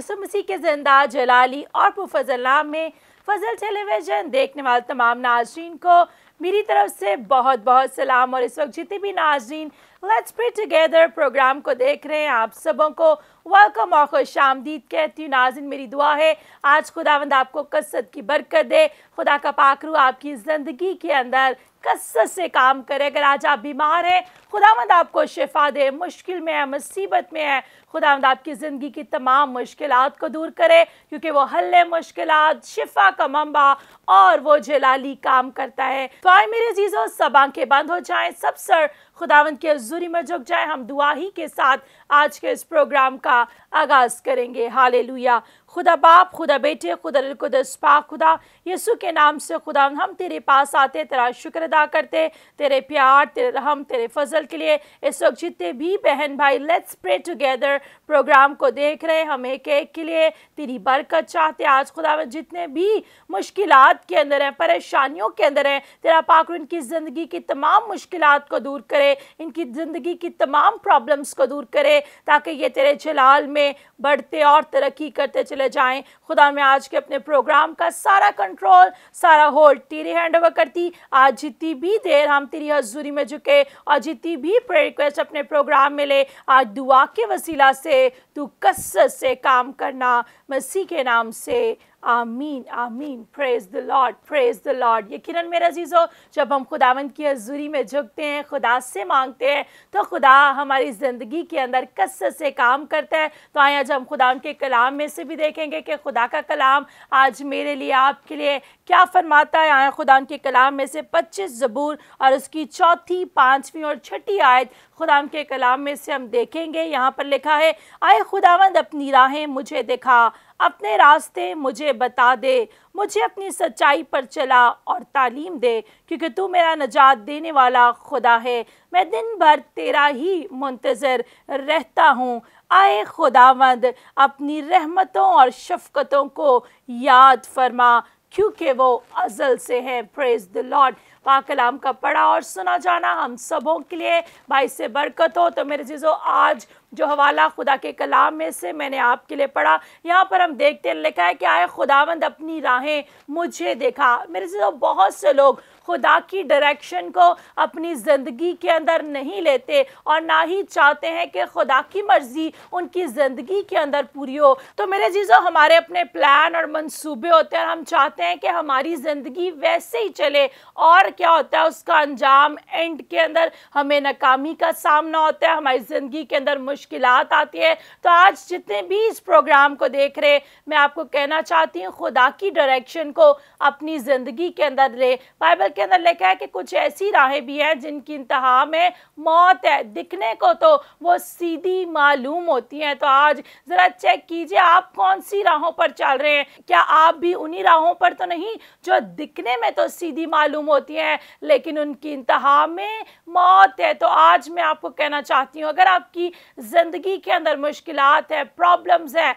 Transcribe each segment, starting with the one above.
यसु मसीह के जिंदा जलाली और पुफजल नाम में फजल टेलीविज़न देखने वाले तमाम नाजरीन को मेरी तरफ से बहुत बहुत सलाम और इस वक्त जितने भी नाजरीन लेट्स प्रे टुगेदर प्रोग्राम को देख रहे हैं आप सबों को वेलकम और खुश आमदीद कहती हूँ नाजिन मेरी दुआ है आज खुदावंद आपको कसरत की बरकत दे खुदा का पाखरू आपकी ज़िंदगी के अंदर कसरत से काम करे अगर आज आप बीमार हैं खुदावंद आपको शिफा दे मुश्किल में है मुसीबत में है खुदावंद आपकी ज़िंदगी की तमाम मुश्किल को दूर करे क्योंकि वो हल मुश्किल शिफा का मम्बा और वो जलाली काम करता है तो आए मेरे जीजो सब आंखें बंद हो जाएं सब सर खुदावंत के जुरी में झुक जाए हम दुआ ही के साथ आज के इस प्रोग्राम का आगाज़ करेंगे हाल लुया खुदा बाप खुदा बेटे खुदा रकदस पाक खुदा यसु के नाम से खुदा हम तेरे पास आते तेरा शुक्र अदा करते तेरे प्यार तेरे रहम तेरे फजल के लिए इस वक्त जितने भी बहन भाई लेट्स प्रे टुगेदर प्रोग्राम को देख रहे हम एक एक के लिए तेरी बरकत चाहते आज खुदा में जितने भी मुश्किल के अंदर हैं परेशानियों के अंदर हैं तेरा पाक इनकी ज़िंदगी की तमाम मुश्किल को दूर करे इनकी ज़िंदगी की तमाम प्रॉब्लम्स को दूर करे ताकि ये तेरे जलाल में में बढ़ते और तरक्की करते चले जाएं खुदा में आज के अपने प्रोग्राम का सारा कंट्रोल सारा होल्ड तेरे हैंड ओवर करती आज जितनी भी देर हम तेरी हजूरी में झुके और जितनी भी प्रेयर रिक्वेस्ट अपने प्रोग्राम में ले आज दुआ के वसीला से तू कसरत से काम करना मसीह के नाम से आमीन आमीन praise the Lord praise the Lord ये किरण मेरा अजीज़ हो जब हम खुदावंद की हजूरी में झुकते हैं खुदा से मांगते हैं तो खुदा हमारी ज़िंदगी के अंदर कस से काम करता है तो आए आज हम खुदा के कलाम में से भी देखेंगे कि खुदा का कलाम आज मेरे लिए आपके लिए क्या फरमाता है आया खुदा के कलाम में से पच्चीस ज़बूर और उसकी चौथी पाँचवीं और छठी आयत खुदाम के कलाम में से हम देखेंगे यहाँ पर लिखा है आए खुदावंद अपनी राहें मुझे दिखा अपने रास्ते मुझे बता दे मुझे अपनी सच्चाई पर चला और तालीम दे क्योंकि तू मेरा नजात देने वाला खुदा है मैं दिन भर तेरा ही मुंतज़र रहता हूँ आए खुदावंद अपनी रहमतों और शफकतों को याद फरमा क्योंकि वो अजल से है प्रेज द लॉर्ड पाक कलाम का पढ़ा और सुना जाना हम सबों के लिए भाई से बरकत हो तो मेरे चीज़ों आज जो हवाला खुदा के कलाम में से मैंने आपके लिए पढ़ा यहाँ पर हम देखते हैं लिखा है कि आए खुदावंद अपनी राहें मुझे देखा मेरे से बहुत से लोग खुदा की डायरेक्शन को अपनी ज़िंदगी के अंदर नहीं लेते और ना ही चाहते हैं कि खुदा की मर्ज़ी उनकी ज़िंदगी के अंदर पूरी हो तो मेरे चीज़ों हमारे अपने प्लान और मंसूबे होते हैं और हम चाहते हैं कि हमारी ज़िंदगी वैसे ही चले और पर क्या होता है उसका अंजाम एंड के अंदर हमें नाकामी का सामना होता है हमारी ज़िंदगी के अंदर मुश्किल आती है तो आज जितने भी इस प्रोग्राम को देख रहे मैं आपको कहना चाहती हूँ खुदा की डायरेक्शन को अपनी ज़िंदगी के अंदर ले बाइबल के अंदर लिखा है कि कुछ ऐसी राहें भी हैं जिनकी इंतहा में मौत है दिखने को तो वो सीधी मालूम होती हैं तो आज ज़रा चेक कीजिए आप कौन सी राहों पर चल रहे हैं क्या आप भी उन्हीं राहों पर तो नहीं जो दिखने में तो सीधी मालूम होती हैं है लेकिन उनकी इंतहा में मौत है तो आज मैं आपको कहना चाहती हूँ अगर आपकी ज़िंदगी के अंदर मुश्किल है प्रॉब्लम्स हैं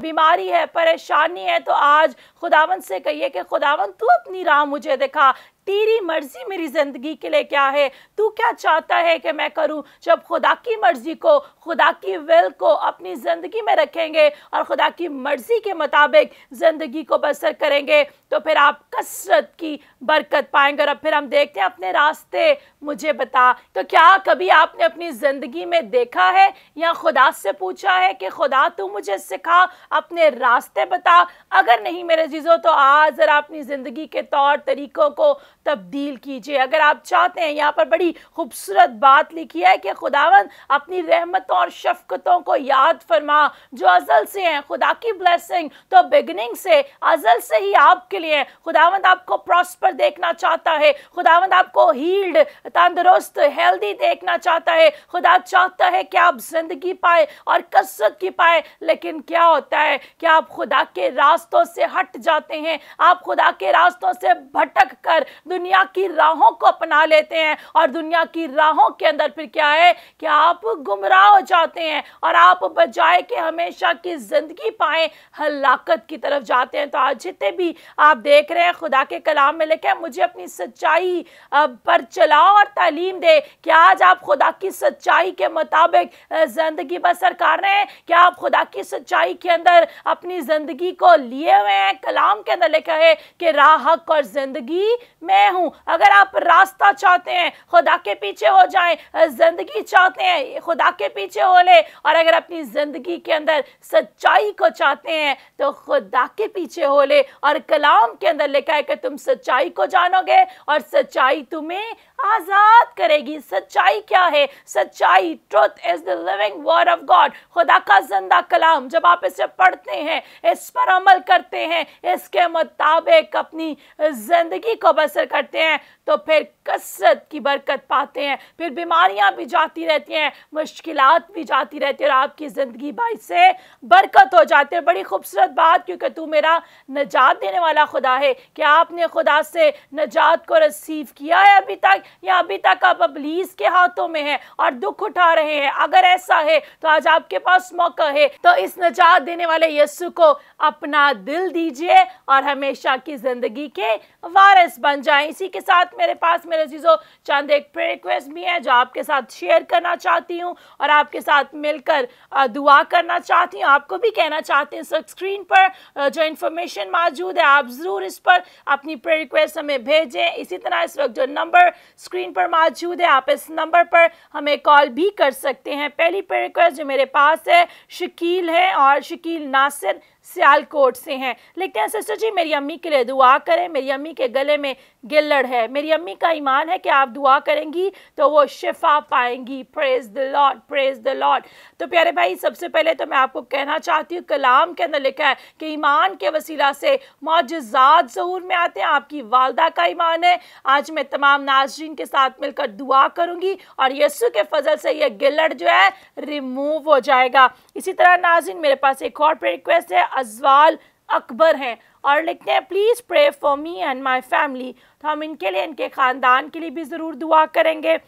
बीमारी है परेशानी है तो आज खुदावन से कहिए कि खुदावन तू अपनी राह मुझे दिखा तेरी मर्जी मेरी ज़िंदगी के लिए क्या है तू क्या चाहता है कि मैं करूं जब खुदा की मर्ज़ी को खुदा की विल को अपनी ज़िंदगी में रखेंगे और खुदा की मर्ज़ी के मुताबिक ज़िंदगी को बसर करेंगे तो फिर आप कसरत की बरकत पाएंगे और फिर हम देखते हैं अपने रास्ते मुझे बता तो क्या कभी आपने अपनी ज़िंदगी में देखा है या खुदा से पूछा है कि खुदा तू मुझे सिखा अपने रास्ते बता अगर नहीं मेरे चीज़ों तो आज ज़रा अपनी ज़िंदगी के तौर तरीक़ों को तब्दील कीजिए अगर आप चाहते हैं यहाँ पर बड़ी खूबसूरत बात लिखी है कि खुदावन अपनी रहमतों और शफकतों को याद फरमा जो अजल से हैं खुदा की ब्लेसिंग तो बिगनिंग से अजल से ही आपके लिए खुदावंद आपको प्रॉस्पर देखना चाहता है खुदावंद आपको हील्ड तंदुरुस्त हेल्दी देखना चाहता है खुदा चाहता है कि आप जिंदगी पाए और कसरत की पाए लेकिन क्या होता है कि आप खुदा के रास्तों से हट जाते हैं आप खुदा के रास्तों से भटक कर दुनिया की राहों को अपना लेते हैं और दुनिया की राहों के अंदर फिर क्या है कि आप गुमराह हो जाते हैं और आप बजाय के हमेशा की ज़िंदगी पाए हलाकत की तरफ जाते हैं तो आज जितने भी आप देख रहे हैं खुदा के कलाम में लिखे मुझे अपनी सच्चाई पर चलाओ और तालीम दे कि आज आप खुदा की सच्चाई के मुताबिक ज़िंदगी बसर कर रहे हैं क्या आप खुदा की सच्चाई के अंदर अपनी ज़िंदगी को लिए हुए हैं कलाम के अंदर लिखा है कि राहक और ज़िंदगी में मैं हूँ अगर आप रास्ता चाहते हैं खुदा के पीछे हो जाए ज़िंदगी चाहते हैं खुदा के पीछे हो ले और अगर अपनी ज़िंदगी के अंदर सच्चाई को चाहते हैं तो खुदा के पीछे हो ले और कलाम के अंदर लिखा है कि तुम सच्चाई को जानोगे और सच्चाई तुम्हें आजाद करेगी सच्चाई क्या है सच्चाई truth is the living word of God खुदा का जिंदा कलाम जब आप इसे पढ़ते हैं इस पर अमल करते हैं इसके मुताबिक अपनी जिंदगी को बसर करते हैं तो फिर कसरत की बरकत पाते हैं फिर बीमारियां भी जाती रहती हैं मुश्किल भी जाती रहती है और आपकी ज़िंदगी भाई से बरकत हो जाती है बड़ी खूबसूरत बात क्योंकि तू मेरा नजात देने वाला खुदा है कि आपने खुदा से नजात को रसीव किया है अभी तक या अभी तक आप अबलीस के हाथों में हैं और दुख उठा रहे हैं अगर ऐसा है तो आज आपके पास मौका है तो इस नजात देने वाले यस्सु को अपना दिल दीजिए और हमेशा की ज़िंदगी के वारस बन जाए इसी के साथ मेरे पास मेरे मेरे अजीज़ों चंद एक प्रे रिक्वेस्ट भी है जो आपके साथ शेयर करना चाहती हूँ और आपके साथ मिलकर दुआ करना चाहती हूँ आपको भी कहना चाहते हैं स्क्रीन पर जो इन्फॉर्मेशन मौजूद है आप ज़रूर इस पर अपनी प्रे रिक्वेस्ट हमें भेजें इसी तरह इस वक्त जो नंबर स्क्रीन पर मौजूद है आप इस नंबर पर हमें कॉल भी कर सकते हैं पहली प्रे रिक्वेस्ट जो मेरे पास है शकील है और शकील नासिर सियालकोट से हैं लेकिन सिस्टर जी मेरी अम्मी के लिए दुआ करें मेरी अम्मी के गले में गिल्लड़ है मेरी अम्मी का ईमान है कि आप दुआ करेंगी तो वो शिफा पाएंगी praise the Lord praise the Lord तो प्यारे भाई सबसे पहले तो मैं आपको कहना चाहती हूँ कलाम के अंदर लिखा है कि ईमान के वसीला से मौजाद जहूर में आते हैं आपकी वालदा का ईमान है आज मैं तमाम नाजरीन के साथ मिलकर दुआ करूँगी और यस्सु के फजल से यह गिल्लड़ जो है रिमूव हो जाएगा इसी तरह नाजिन मेरे पास एक और रिक्वेस्ट है अजवाल अकबर हैं और लिखते हैं please pray for me and my family तो हम इनके लिए इनके ख़ानदान के लिए भी ज़रूर दुआ करेंगे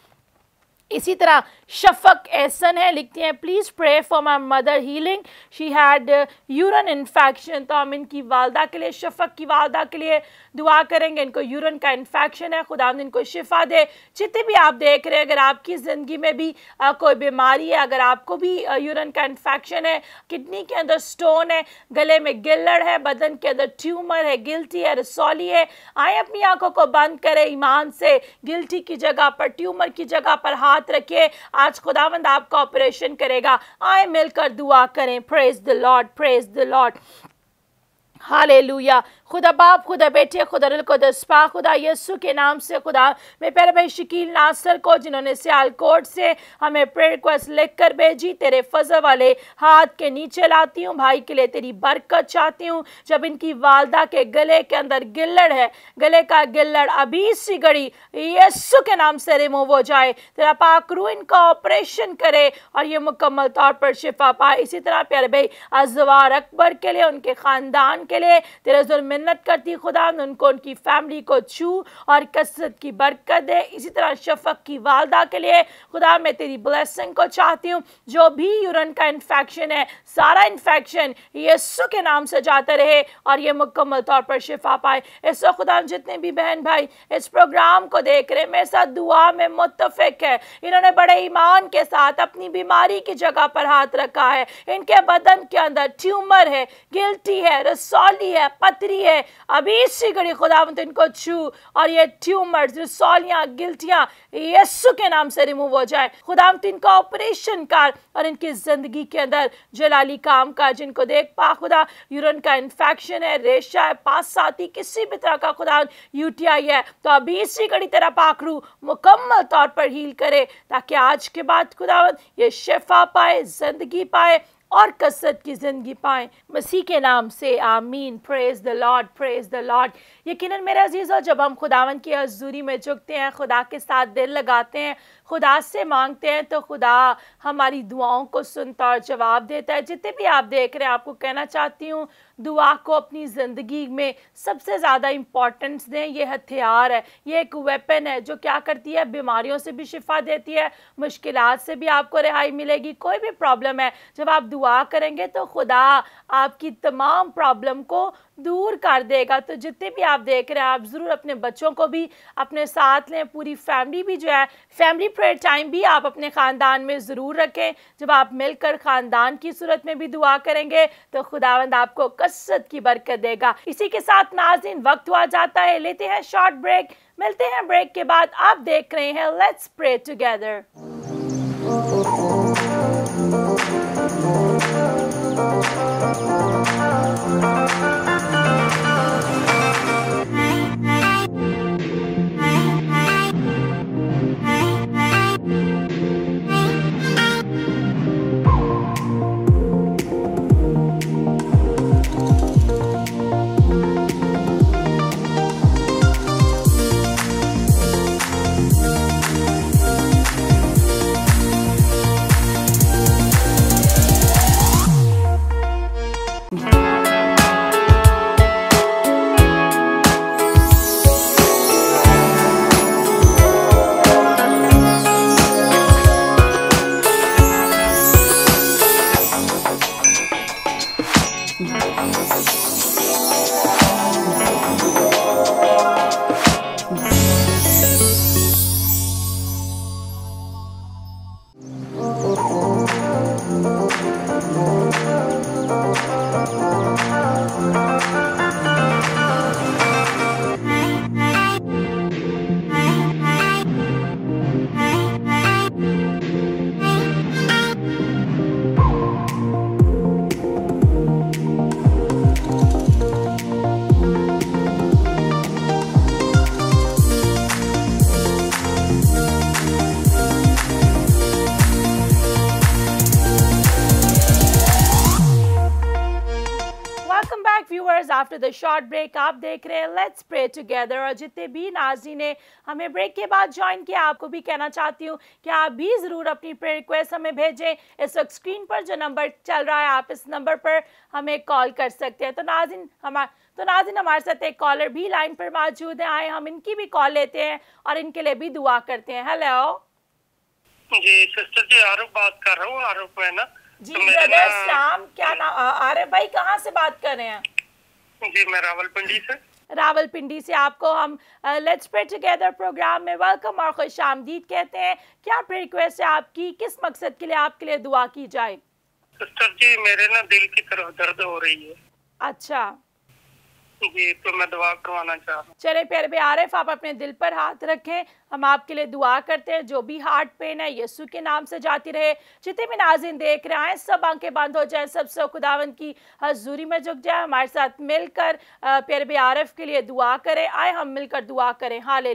इसी तरह शफक एहसन है लिखते हैं please pray for my mother healing she had urine infection तो हम इनकी वालदा के लिए शफक की वालदा के लिए दुआ करेंगे इनको यूरन का इन्फेक्शन है खुदा इनको शिफा दे जितने भी आप देख रहे हैं अगर आपकी ज़िंदगी में भी आ, कोई बीमारी है अगर आपको भी यूरन का इन्फेक्शन है किडनी के अंदर स्टोन है गले में गिल्लड़ है बदन के अंदर ट्यूमर है गिल्टी है रसौली है आए अपनी आँखों को बंद करें ईमान से गिल्टी की जगह पर ट्यूमर की जगह पर हाथ साथ रखिए आज खुदावंद आपका ऑपरेशन करेगा आए मिलकर दुआ करें praise the Lord praise the Lord लुया खुदा बाप खुदा बेटे खुदा रुल खुदा स्पा खुदा यस्सु के नाम से खुदा मेरे प्यारे भाई शकील नासर को जिन्होंने सियालकोट से हमें प्रेयर रिक्वेस्ट लिख कर भेजी तेरे फजल वाले हाथ के नीचे लाती हूँ भाई के लिए तेरी बरकत चाहती हूँ जब इनकी वालदा के गले के अंदर गिल्लड़ है गले का गिल्लड़ अभी सी गड़ी यस्सु के नाम से रिमूव हो जाए तेरा पाकरू इनका ऑपरेशन करे और ये मुकम्मल तौर पर शिफा पाए इसी तरह प्यारे भाई अजवार अकबर के लिए उनके ख़ानदान के लिए तेरे जुर्म मन्नत करती खुदा उनको उनकी फैमिली को छू और कसरत की बरकत दे इसी तरह शफक की वालदा के लिए खुदा मैं तेरी ब्लेसिंग को चाहती हूँ जो भी यूरन का इन्फेक्शन है सारा इन्फेक्शन यस्सु के नाम से जाता रहे और ये मुकम्मल तौर पर शिफा पाए इस खुदा जितने भी बहन भाई इस प्रोग्राम को देख रहे मेरे साथ दुआ में मुतफिक है इन्होंने बड़े ईमान के साथ अपनी बीमारी की जगह पर हाथ रखा है इनके बदन के अंदर ट्यूमर है गिल्टी है रसौली है पथरी है है अभी इसी शीघ्र खुदावंत इनको छू और ये ट्यूमर जो रिसोलियाँ गिल्टियाँ यस्सु के नाम से रिमूव हो जाए खुदावंत इनका ऑपरेशन कर और इनकी ज़िंदगी के अंदर जलाली काम का जिनको देख पा खुदा यूरन का इन्फेक्शन है रेशा है पास साथी किसी भी तरह का खुदा यूटीआई है तो अभी इसी घड़ी तरह पाखरू मुकम्मल तौर पर हील करे ताकि आज के बाद खुदावन ये शिफा पाए ज़िंदगी पाए और कसरत की ज़िंदगी पाएँ मसीह के नाम से आमीन praise the Lord praise the Lord यकीनन मेरे अजीज़ और जब हम खुदावन की हजूरी में झुकते हैं खुदा के साथ दिल लगाते हैं खुदा से मांगते हैं तो खुदा हमारी दुआओं को सुनता और जवाब देता है जितने भी आप देख रहे हैं आपको कहना चाहती हूँ दुआ को अपनी ज़िंदगी में सबसे ज़्यादा इम्पॉर्टेंस दें ये हथियार है ये एक वेपन है जो क्या करती है बीमारियों से भी शिफा देती है मुश्किल से भी आपको रिहाई मिलेगी कोई भी प्रॉब्लम है जब आप दुआ करेंगे तो खुदा आपकी तमाम प्रॉब्लम को दूर कर देगा तो जितने भी आप देख रहे हैं आप ज़रूर अपने बच्चों को भी अपने साथ लें पूरी फैमिली भी जो है फैमिली प्रेयर टाइम भी आप अपने ख़ानदान में ज़रूर रखें जब आप मिलकर ख़ानदान की सूरत में भी दुआ करेंगे तो खुदावंद आपको कसरत की बरकत देगा इसी के साथ नाजिन वक्त हुआ जाता है लेते हैं शॉर्ट ब्रेक मिलते हैं ब्रेक के बाद आप देख रहे हैं let's pray together short break आप देख रहे हैं लेट्स प्रे टुगेदर और जितने भी नाजी ने हमें ब्रेक के बाद ज्वाइन किया आपको भी कहना चाहती हूँ कि आप भी ज़रूर अपनी प्रे रिक्वेस्ट हमें भेजें इस वक्त स्क्रीन पर जो नंबर चल रहा है आप इस नंबर पर हमें कॉल कर सकते हैं तो नाजिन हमारे तो नाजिन हमारे साथ एक कॉलर भी लाइन पर मौजूद है आए हम इनकी भी कॉल लेते हैं और इनके लिए भी दुआ करते हैं हेलो जी सिस्टर जी आरूफ बात कर रहा हूँ आरूफ है ना जी तो ब्रदर शाम क्या नाम आर्य भाई कहाँ से बात कर रहे हैं जी मैं पिंडी से पिंडी से आपको हम लेट्स पे टुगेदर प्रोग्राम में वेलकम और खुश आमदीद कहते हैं क्या रिक्वेस्ट है आपकी किस मकसद के लिए आपके लिए दुआ की जाए सिस्टर जी मेरे ना दिल की तरफ दर्द हो रही है अच्छा तो चले प्यारे भाई आरिफ आप अपने दिल पर हाथ रखें हम आपके लिए दुआ करते हैं जो भी हार्ट पेन है यीशु के नाम से जाती रहे जितने भी नाजिन देख रहे हैं सब आंखें बंद हो जाए सब सब खुदावन की हजूरी में झुक जाए हमारे साथ मिलकर प्यारे भाई आरिफ के लिए दुआ करें आए हम मिलकर दुआ करें हाँ ले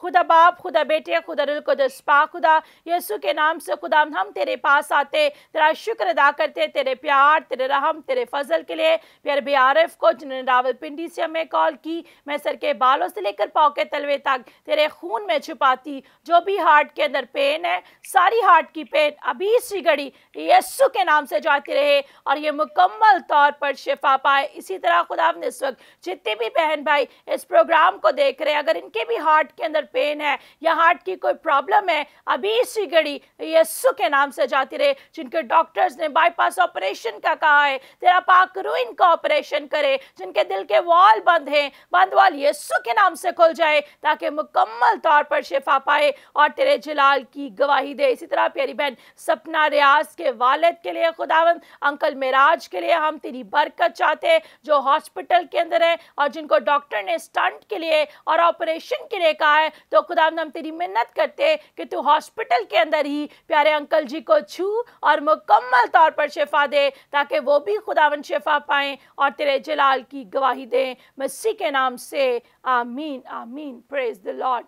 खुदा बाप खुदा बेटे खुदा रुलकुदस पा खुदा यसु के नाम से खुदा हम तेरे पास आते तेरा शुक्र अदा करते तेरे प्यार तेरे रहम तेरे फजल के लिए प्यार बे आरफ एफ को जिन्होंने रावल पिंडी से हमें कॉल की मैं सर के बालों से लेकर पाओ के तलवे तक तेरे खून में छुपाती जो भी हार्ट के अंदर पेन है सारी हार्ट की पेन अभी इसी घड़ी यस्सु के नाम से जाती रहे और ये मुकम्मल तौर पर शिफा पाए इसी तरह खुदा इस वक्त जितने भी बहन भाई इस प्रोग्राम को देख रहे हैं अगर इनके भी हार्ट के अंदर पेन है या हार्ट की कोई प्रॉब्लम है अभी इसी घड़ी यस्सु के नाम से जाती रहे जिनके डॉक्टर्स ने बाईपास ऑपरेशन का कहा है तेरा पाक रूइन का ऑपरेशन करे जिनके दिल के वॉल बंद हैं बंद वॉल यस्सु के नाम से खुल जाए ताकि मुकम्मल तौर पर शिफा पाए और तेरे जलाल की गवाही दे इसी तरह प्यारी बहन सपना रियाज के वालद के लिए खुदावंद अंकल मेराज के लिए हम तेरी बरकत चाहते जो हॉस्पिटल के अंदर है और जिनको डॉक्टर ने स्टंट के लिए और ऑपरेशन के लिए कहा है तो खुदा हम तेरी मिन्नत करते कि तू हॉस्पिटल के अंदर ही प्यारे अंकल जी को छू और मुकम्मल तौर पर शिफा दे ताकि वो भी खुदावन शिफा पाएँ और तेरे जलाल की गवाही दें मसीह के नाम से आमीन आमीन प्रेज द लॉर्ड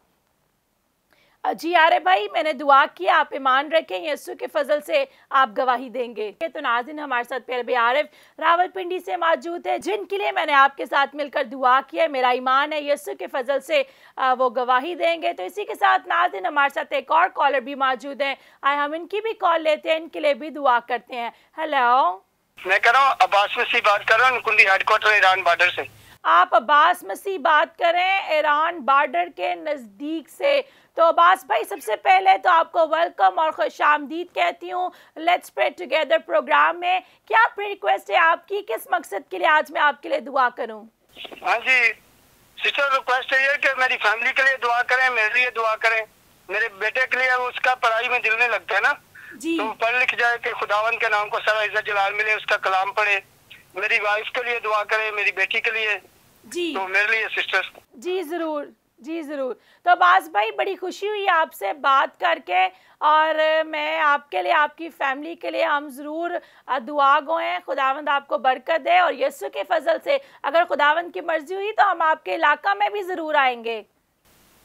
जी आर भाई मैंने दुआ किया आप ईमान रखें यस्सु के फजल से आप गवाही देंगे तो नाजिन हमारे साथ पहले भी आरिफ रावलपिंडी से मौजूद है जिनके लिए मैंने आपके साथ मिलकर दुआ किया मेरा ईमान है यस्सु के फजल से वो गवाही देंगे तो इसी के साथ नाजिन हमारे साथ एक और कॉलर भी मौजूद है आए हम इनकी भी कॉल लेते हैं इनके लिए भी दुआ करते हैं हेलो मैं कह रहा हूँ अब्बास बात कर रहा हूँ कुंडी हेडक्वार्टर ईरान बॉर्डर से आप अब्बास मसीह बात करें ईरान बार्डर के नज़दीक से तो अब्बास भाई सबसे पहले तो आपको वेलकम और खुश आमदीद कहती हूँ लेट्स पे टुगेदर प्रोग्राम में क्या रिक्वेस्ट है आपकी किस मकसद के लिए आज मैं आपके लिए दुआ करूँ हाँ जी सिस्टर रिक्वेस्ट है कि मेरी फैमिली के लिए दुआ करें मेरे लिए दुआ करें मेरे बेटे के लिए उसका पढ़ाई में दिल नहीं लगता है ना जी तो पढ़ लिख जाए कि खुदावन के नाम को सारा इज्जत जलाल मिले उसका कलाम पढ़े मेरी वाइफ के लिए दुआ करे मेरी बेटी के लिए जी तो मेरे लिए सिस्टर्स जी जरूर जी ज़रूर तो बास भाई बड़ी खुशी हुई आपसे बात करके और मैं आपके लिए आपकी फैमिली के लिए हम ज़रूर दुआ गो हैं खुदावंद आपको बरकत दे और यस्सु के फजल से अगर खुदावंद की मर्ज़ी हुई तो हम आपके इलाका में भी ज़रूर आएंगे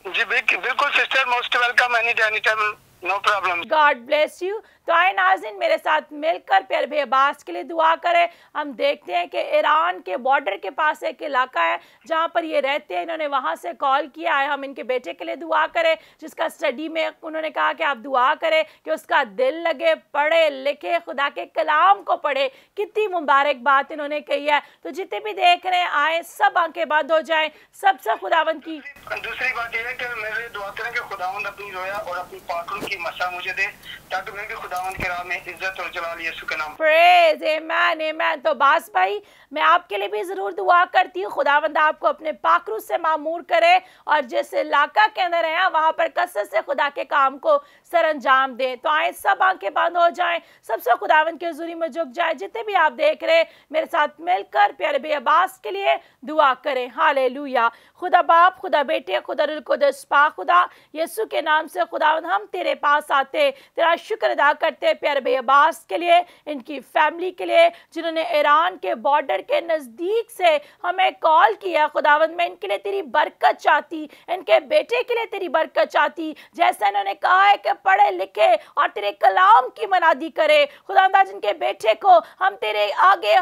जी बिल्कुल sister most welcome any time no problem God bless you तो आए नाजिन मेरे साथ मिलकर प्यार भे अब्बास के लिए दुआ करें हम देखते हैं कि ईरान के बॉर्डर के पास एक इलाका है जहाँ पर ये रहते हैं इन्होंने वहाँ से कॉल किया है हम इनके बेटे के लिए दुआ करें जिसका स्टडी में उन्होंने कहा कि आप दुआ करें कि उसका दिल लगे पढ़े लिखे खुदा के कलाम को पढ़े कितनी मुबारक बात इन्होंने कही है तो जितने भी देख रहे हैं आए सब आंखें बंद हो जाए सबसे खुदावन की दूसरी बात यह है कि मेरे दुआ करें कि खुदावन अपनी रोया और अपनी पाखड़ों की मशा मुझे दे ताकि मेरे भी खुदा तो बास भाई मैं आपके लिए भी ज़रूर दुआ करती हूँ खुदावंद आपको अपने पाखरू से मामूर करे और जिस इलाका के अंदर है वहाँ पर कसरत से खुदा के काम को सर अंजाम दें तो आए सब आंखें बंद हो जाएं सबसे खुदावन के हजूरी में झुक जाए जितने भी आप देख रहे मेरे साथ मिलकर प्यारे बे अब्बास के लिए दुआ करें हाल खुदा बाप खुदा बेटे खुदा रुलकुदस पा खुदा यसु के नाम से खुदावन हम तेरे पास आते तेरा शुक्र अदा करते प्यारे बे अब्बास के लिए इनकी फैमिली के लिए जिन्होंने ईरान के बॉर्डर के नज़दीक से हमें कॉल किया खुदावन में इनके लिए तेरी बरकत चाहती इनके बेटे के लिए तेरी बरकत चाहती जैसा इन्होंने कहा है कि पढ़े लिखे और तेरे कलाम की मनादी करे खुदा जिनके बेटे को हम तेरे आगे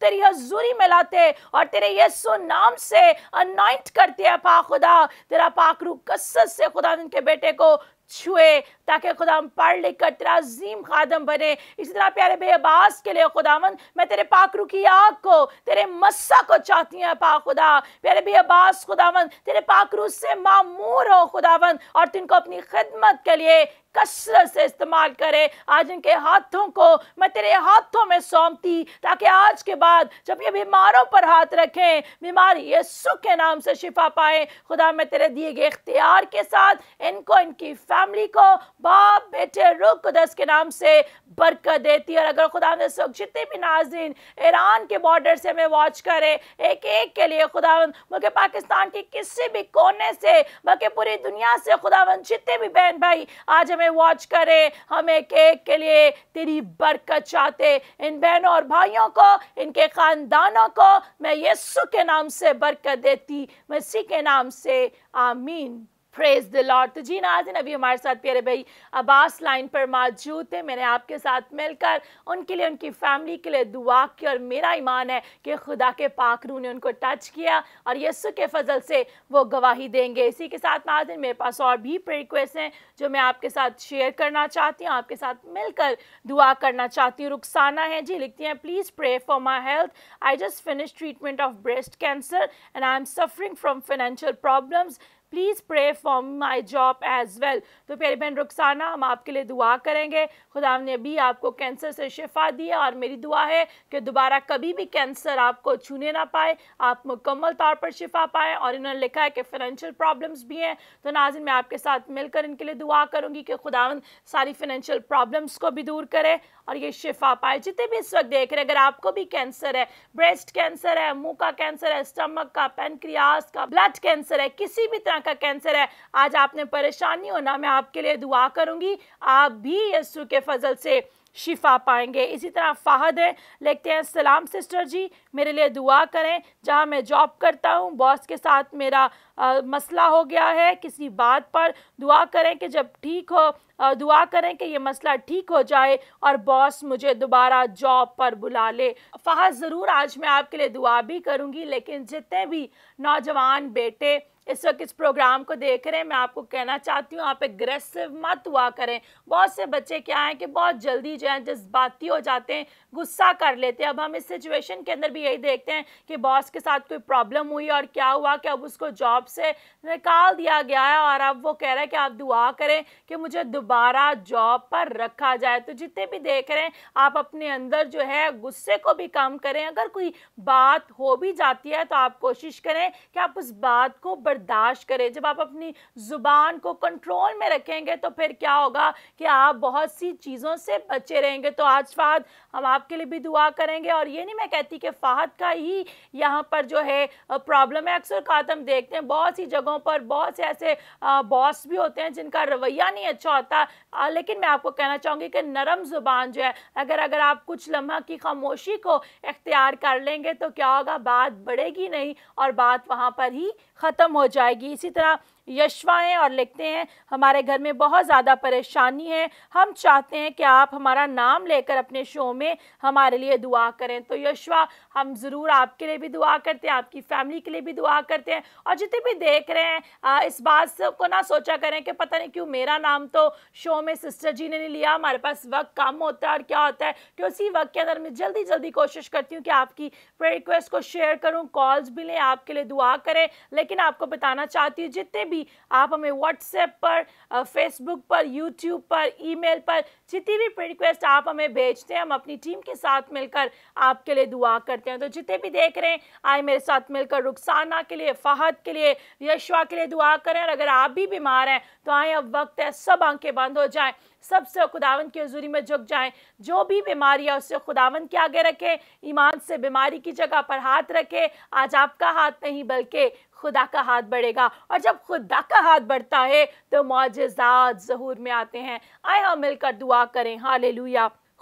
तेरी हजूरी में लाते और तेरे यसु नाम से अनॉइंट करते हैं पा खुदा तेरा पाकरू कसस से खुदा जिनके बेटे को छुए ताकि खुदाम पढ़ लिख कर तेरा अजीम खादम बने इसी तरह प्यारे बेअबास के लिए खुदावन मैं तेरे पाखरू की आग को तेरे मस्सा को चाहती हूँ पा खुदा प्यारे बेअबास खुदावन तेरे पाकरू से मामूर हो खुदावन और तुमको अपनी खिदमत के लिए कसरत से इस्तेमाल करें आज इनके हाथों को मैं तेरे हाथों में सौंपती ताकि आज के बाद जब ये बीमारों पर हाथ रखें बीमार ये सुख के नाम से शिफा पाए खुदा मैं तेरे दिए गए इख्तियार के साथ इनको इनकी फैमिली को बाप बेटे रुख दस के नाम से बरकत देती है और अगर खुदा जितने भी नाजिन ईरान के बॉर्डर से हमें वॉच करें एक एक के लिए खुदावंद बल्कि पाकिस्तान के किसी भी कोने से बल्कि पूरी दुनिया से खुदावंद जितने भी बहन भाई आज हमें हमें वॉच करे हमें केक के लिए तेरी बरकत चाहते इन बहनों और भाइयों को इनके ख़ानदानों को मैं यस्सु के नाम से बरकत देती मसीह के नाम से आमीन प्रेज द लॉर्ड तो जी नाजिन अभी हमारे साथ प्यारे भाई अब्बास लाइन पर मौजूद थे मैंने आपके साथ मिलकर उनके लिए उनकी फैमिली के लिए दुआ की और मेरा ईमान है कि खुदा के पाखरू ने उनको टच किया और यस्सु के फजल से वो गवाही देंगे इसी के साथ नाजिन मेरे पास और भी रिक्वेस्ट हैं जो मैं आपके साथ शेयर करना चाहती हूँ आपके साथ मिलकर दुआ करना चाहती हूँ रुखसाना है जी लिखती हैं please pray for my health I just finish treatment of breast cancer and I am suffering from financial problems please pray for my job as well तो प्यारे बहन रुखसाना हम आपके लिए दुआ करेंगे खुदा ने भी आपको कैंसर से शिफा दी है और मेरी दुआ है कि दोबारा कभी भी कैंसर आपको छूने ना पाए आप मुकम्मल तौर पर शिफा पाएँ और इन्होंने लिखा है कि फाइनेंशियल प्रॉब्लम्स भी हैं तो नाजिन मैं आपके साथ मिलकर इनके लिए दुआ करूँगी कि खुदावन सारी फाइनेंशियल प्रॉब्लम्स को भी दूर करें और ये शिफा पाए जितने भी इस वक्त देख रहे हैं अगर आपको भी कैंसर है ब्रेस्ट कैंसर है मुंह का कैंसर है स्टमक का पेनक्रियास का ब्लड कैंसर है किसी भी तरह का कैंसर है आज आपने परेशानी होना मैं आपके लिए दुआ करूंगी आप भी यस्सु के फजल से शिफा पाएंगे इसी तरह फ़ाहद है लिखते हैं सलाम सिस्टर जी मेरे लिए दुआ करें जहां मैं जॉब करता हूं बॉस के साथ मेरा आ, मसला हो गया है किसी बात पर दुआ करें कि जब ठीक हो आ, दुआ करें कि ये मसला ठीक हो जाए और बॉस मुझे दोबारा जॉब पर बुला ले फ़ाहद ज़रूर आज मैं आपके लिए दुआ भी करूँगी लेकिन जितने भी नौजवान बेटे इस वक्त इस प्रोग्राम को देख रहे हैं मैं आपको कहना चाहती हूँ आप एग्रेसिव मत हुआ करें बहुत से बच्चे क्या हैं कि बहुत जल्दी जो है जज्बाती हो जाते हैं गुस्सा कर लेते हैं अब हम इस सिचुएशन के अंदर भी यही देखते हैं कि बॉस के साथ कोई प्रॉब्लम हुई और क्या हुआ कि अब उसको जॉब से निकाल दिया गया है और अब वो कह रहा है कि आप दुआ करें कि मुझे दोबारा जॉब पर रखा जाए तो जितने भी देख रहे हैं आप अपने अंदर जो है गुस्से को भी कम करें अगर कोई बात हो भी जाती है तो आप कोशिश करें कि आप उस बात को बर्दाश्त करें जब आप अपनी ज़ुबान को कंट्रोल में रखेंगे तो फिर क्या होगा कि आप बहुत सी चीज़ों से बचे रहेंगे तो आज फाद हम आपके लिए भी दुआ करेंगे और ये नहीं मैं कहती कि फाहत का ही यहाँ पर जो है प्रॉब्लम है अक्सर खात देखते हैं बहुत सी जगहों पर बहुत से ऐसे बॉस भी होते हैं जिनका रवैया नहीं अच्छा होता लेकिन मैं आपको कहना चाहूँगी कि नरम ज़ुबान जो है अगर अगर आप कुछ लम्हा की खामोशी को इख्तियार कर लेंगे तो क्या होगा बात बढ़ेगी नहीं और बात वहाँ पर ही ख़त्म हो जाएगी इसी तरह यशवा हैं और लिखते हैं हमारे घर में बहुत ज़्यादा परेशानी है हम चाहते हैं कि आप हमारा नाम लेकर अपने शो में हमारे लिए दुआ करें तो यशवा हम ज़रूर आपके लिए भी दुआ करते हैं आपकी फैमिली के लिए भी दुआ करते हैं और जितने भी देख रहे हैं इस बात को ना सोचा करें कि पता नहीं क्यों मेरा नाम तो शो में सिस्टर जी ने नहीं लिया हमारे पास वक्त कम होता है और क्या होता है कि उसी वक्त के अंदर मैं जल्दी जल्दी कोशिश करती हूँ कि आपकी रिक्वेस्ट को शेयर करूँ कॉल्स भी लें आपके लिए दुआ करें लेकिन आपको बताना चाहती हूँ जितने भी भी आप हमें व्हाट्सएप पर फेसबुक पर यूट्यूब पर ईमेल पर जितनी भी रिक्वेस्ट आप हमें भेजते हैं हम अपनी टीम के साथ मिलकर आपके लिए दुआ करते हैं तो जितने भी देख रहे हैं आए मेरे साथ मिलकर रुखसाना के लिए फ़हद के लिए यशवा के लिए दुआ करें और अगर आप भी बीमार हैं तो आए अब वक्त है सब आंखें बंद हो जाएं सबसे खुदावन की हजूरी में झुक जाएं जो भी बीमारी है उससे खुदावन के आगे रखें ईमान से बीमारी की जगह पर हाथ रखें आज आपका हाथ नहीं बल्कि खुदा का हाथ बढ़ेगा और जब खुदा का हाथ बढ़ता है तो मुआजात जहूर में आते हैं आए हम मिलकर दुआ करें हाल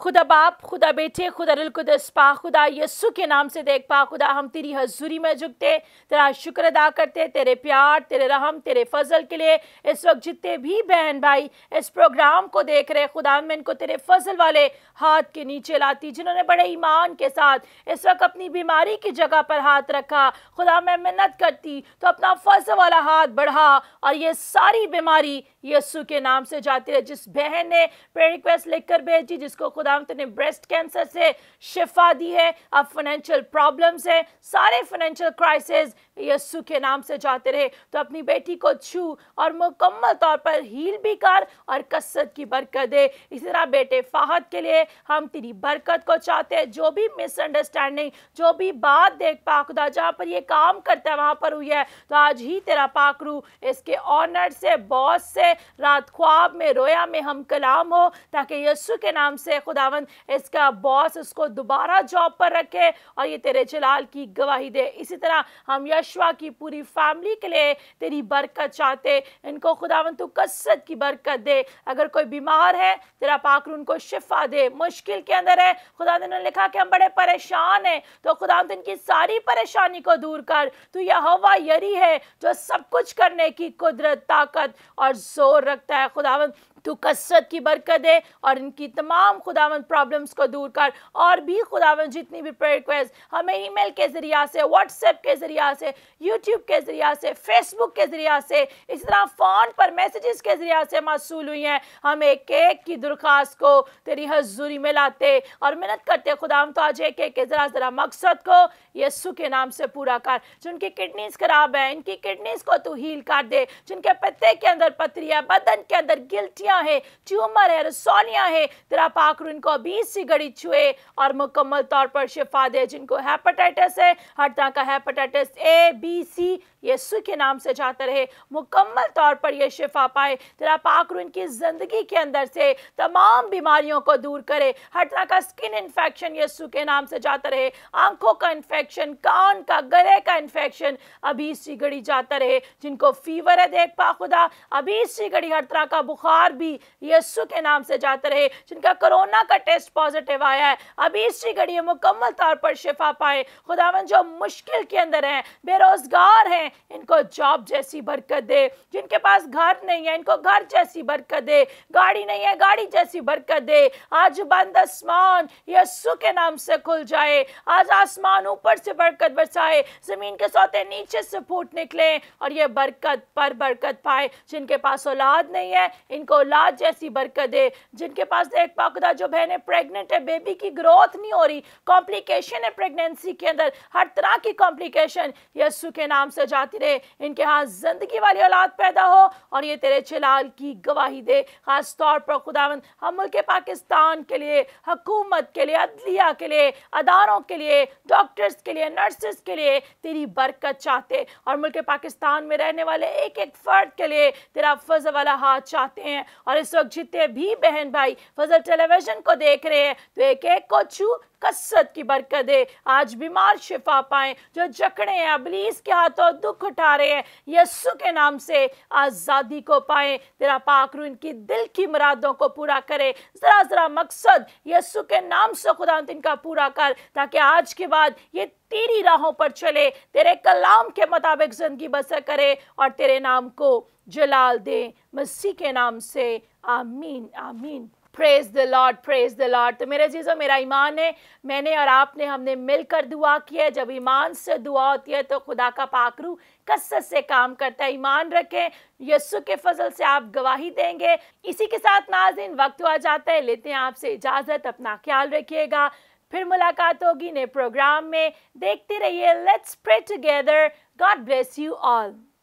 खुदा बाप खुदा बेटे खुदा रलकुदस पा खुदा यस्सु के नाम से देख पा खुदा हम तेरी हजूरी में झुकते तेरा शुक्र अदा करते तेरे प्यार तेरे रहम तेरे फजल के लिए इस वक्त जितने भी बहन भाई इस प्रोग्राम को देख रहे खुदा में इनको तेरे फजल वाले हाथ के नीचे लाती जिन्होंने बड़े ईमान के साथ इस वक्त अपनी बीमारी की जगह पर हाथ रखा खुदा मैं मिन्नत करती तो अपना फजल वाला हाथ बढ़ा और ये सारी बीमारी यस्सु के नाम से जाती रहे जिस बहन ने पेड़ रिक्वेस्ट लिख कर भेजी जिसको खुदावंत ने ब्रेस्ट कैंसर से शिफा दी है अब फाइनेंशियल प्रॉब्लम्स हैं सारे फाइनेंशियल क्राइसिस यस्सु के नाम से जाते रहे तो अपनी बेटी को छू और मुकम्मल तौर पर हील भी कर और कसरत की बरकत दे इसी तरह बेटे फाहत के लिए हम तेरी बरकत को चाहते हैं जो भी मिसअंडरस्टैंडिंग जो भी बात देख पा खुदा जहाँ पर ये काम करता है वहाँ पर हुई है तो आज ही तेरा पाखरू इसके ऑनर से बॉस से रात ख्वाब में रोया में हम कलाम हो ताकि यस्सु के नाम से खुदा खुदावन इसका बॉस इसको दोबारा जॉब पर रखे और ये तेरे जलाल की गवाही दे इसी तरह हम यशवा की पूरी फैमिली के लिए तेरी बरकत चाहते इनको खुदावन तू कसरत की बरकत दे अगर कोई बीमार है तेरा पाकर उनको शिफा दे मुश्किल के अंदर है खुदा ने लिखा कि हम बड़े परेशान हैं तो खुदा इनकी सारी परेशानी को दूर कर तू यह हवा यरी है जो सब कुछ करने की कुदरत ताकत और जोर रखता है खुदावन तो कसरत की बरकत दे और इनकी तमाम खुदावन प्रॉब्लम्स को दूर कर और भी खुदावन जितनी भी प्रेयर रिक्वेस्ट हमें ईमेल के ज़रिया से व्हाट्सएप के ज़रिया से यूट्यूब के ज़रिया से फेसबुक के ज़रिया से इस तरह फ़ोन पर मैसेजेस के ज़रिया से मौसू हुई हैं हम एक एक की दरख्वास्त को तेरी हजूरी में लाते और मिन्नत करते खुदा तो आज एक एक के ज़रा ज़रा मकसद को यस्सु के नाम से पूरा कर जिनकी किडनीज खराब है इनकी किडनीज को तू हील कर दे जिनके पत्ते के अंदर पथरिया बदन के अंदर गिल्टियाँ हैं ट्यूमर है रसौलियाँ हैं तेरा पाखरू इनको बीस सी घड़ी छुए और मुकम्मल तौर पर शिफा दे जिनको हेपेटाइटिस है हर तरह का hepatitis A B C Yeshu के नाम से जाता रहे मुकम्मल तौर पर यह शिफा पाए तेरा पाखरू इनकी ज़िंदगी के अंदर से तमाम बीमारियों को दूर करे हर तरह का स्किन इन्फेक्शन यस्सु के नाम से जाता रहे आंखों का इन्फेक्शन इन्फेक्शन कान का गले का इन्फेक्शन अभी इसी घड़ी जाता रहे जिनको फीवर है देख पा खुदा अभी इसी घड़ी हर तरह का बुखार भी यस्सु के नाम से जाता रहे जिनका कोरोना का टेस्ट पॉजिटिव आया है अभी इसी घड़ी मुकम्मल तौर पर शिफा पाए खुदावन जो मुश्किल के अंदर हैं बेरोज़गार हैं इनको जॉब जैसी बरकत दे जिनके पास घर नहीं है इनको घर जैसी बरकत दे गाड़ी नहीं है गाड़ी जैसी बरकत दे आज बंद आसमान यस्सु के नाम से खुल जाए आज आसमान ऊपर ऊपर से बरकत बरसाए ज़मीन के सौते नीचे से फूट निकले और ये बरकत पर बरकत पाए जिनके पास औलाद नहीं है इनको औलाद जैसी बरकत दे जिनके पास एक पाकदा जो बहने प्रेगनेंट है बेबी की ग्रोथ नहीं हो रही कॉम्प्लिकेशन है प्रेगनेंसी के अंदर हर तरह की कॉम्प्लिकेशन यस्सु के नाम से जाती रहे इनके यहाँ ज़िंदगी वाली औलाद पैदा हो और ये तेरे चलाल की गवाही दे ख़ास तौर पर खुदावंद हम मुल्क पाकिस्तान के लिए हकूमत के लिए अदलिया के लिए अदारों के लिए डॉक्टर्स के लिए नर्सेस के लिए तेरी बरकत चाहते और मुल्क पाकिस्तान में रहने वाले एक एक फ़र्द के लिए तेरा फजल वाला हाथ चाहते हैं और इस वक्त जितने भी बहन भाई फजल टेलीविज़न को देख रहे हैं तो एक एक को छू कसरत की बरकत दे आज बीमार शिफा पाएं जो जकड़े हैं अबलीस के हाथों दुख उठा रहे हैं यस्सु के नाम से आज़ादी को पाएं तेरा पाकरू इनकी दिल की मुरादों को पूरा करे ज़रा ज़रा मकसद यस्सु के नाम से खुदा इनका पूरा कर ताकि आज के बाद ये तेरी राहों पर चले तेरे कलाम के मुताबिक ज़िंदगी बसर करे और तेरे नाम को जलाल दे मसीह के नाम से आमीन आमीन praise the Lord praise the Lord तो मेरे जीजो मेरा ईमान है मैंने और आपने हमने मिलकर दुआ की है जब ईमान से दुआ होती है तो खुदा का पाखरू कसरत से काम करता है ईमान रखें यस्सु के फजल से आप गवाही देंगे इसी के साथ नाजिन वक्त आ जाता है लेते हैं आपसे इजाज़त अपना ख्याल रखिएगा फिर मुलाकात होगी नए प्रोग्राम में देखते रहिए let's pray together God bless you all